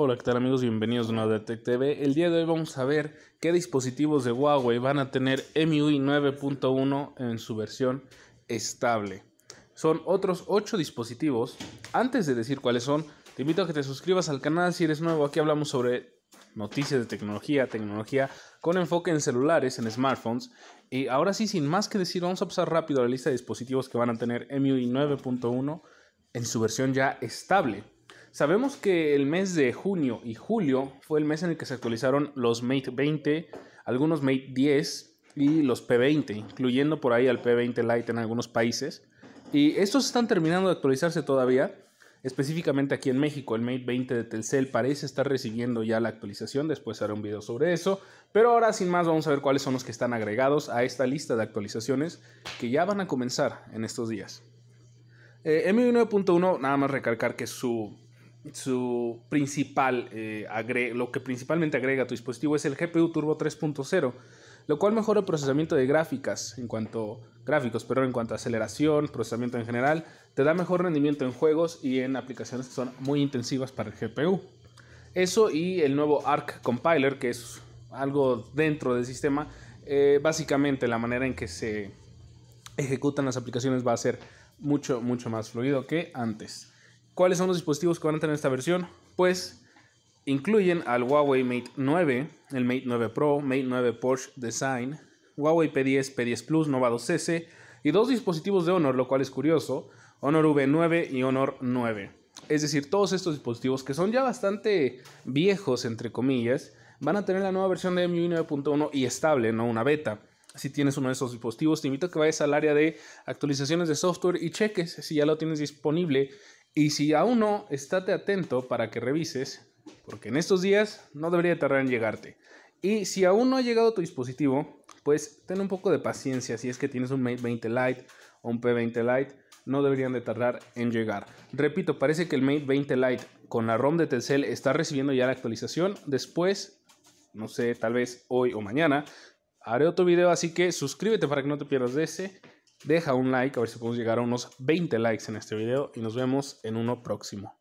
Hola, ¿qué tal amigos? Bienvenidos a Detect TV. El día de hoy vamos a ver qué dispositivos de Huawei van a tener MUI 9.1 en su versión estable. Son otros 8 dispositivos. Antes de decir cuáles son, te invito a que te suscribas al canal si eres nuevo. Aquí hablamos sobre noticias de tecnología, tecnología con enfoque en celulares, en smartphones. Y ahora sí, sin más que decir, vamos a pasar rápido a la lista de dispositivos que van a tener MUI 9.1 en su versión ya estable. Sabemos que el mes de junio y julio fue el mes en el que se actualizaron los Mate 20, algunos Mate 10 y los P20, incluyendo por ahí al P20 Lite en algunos países. Y estos están terminando de actualizarse todavía, específicamente aquí en México. El Mate 20 de Telcel parece estar recibiendo ya la actualización, después haré un video sobre eso. Pero ahora sin más vamos a ver cuáles son los que están agregados a esta lista de actualizaciones que ya van a comenzar en estos días. Eh, M9.1, nada más recalcar que su su principal, eh, lo que principalmente agrega a tu dispositivo es el GPU Turbo 3.0, lo cual mejora el procesamiento de gráficas en cuanto gráficos, pero en cuanto a aceleración, procesamiento en general, te da mejor rendimiento en juegos y en aplicaciones que son muy intensivas para el GPU. Eso y el nuevo Arc Compiler, que es algo dentro del sistema, eh, básicamente la manera en que se ejecutan las aplicaciones va a ser mucho, mucho más fluido que antes. ¿Cuáles son los dispositivos que van a tener esta versión? Pues incluyen al Huawei Mate 9, el Mate 9 Pro, Mate 9 Porsche Design, Huawei P10, P10 Plus, Nova 2S y dos dispositivos de Honor, lo cual es curioso, Honor V9 y Honor 9. Es decir, todos estos dispositivos que son ya bastante viejos, entre comillas, van a tener la nueva versión de MIUI 9.1 y estable, no una beta. Si tienes uno de esos dispositivos, te invito a que vayas al área de actualizaciones de software y cheques si ya lo tienes disponible y si aún no, estate atento para que revises, porque en estos días no debería tardar en llegarte. Y si aún no ha llegado tu dispositivo, pues ten un poco de paciencia. Si es que tienes un Mate 20 Lite o un P20 Lite, no deberían de tardar en llegar. Repito, parece que el Mate 20 Lite con la ROM de Telcel está recibiendo ya la actualización. Después, no sé, tal vez hoy o mañana, haré otro video, así que suscríbete para que no te pierdas de ese. Deja un like, a ver si podemos llegar a unos 20 likes en este video y nos vemos en uno próximo.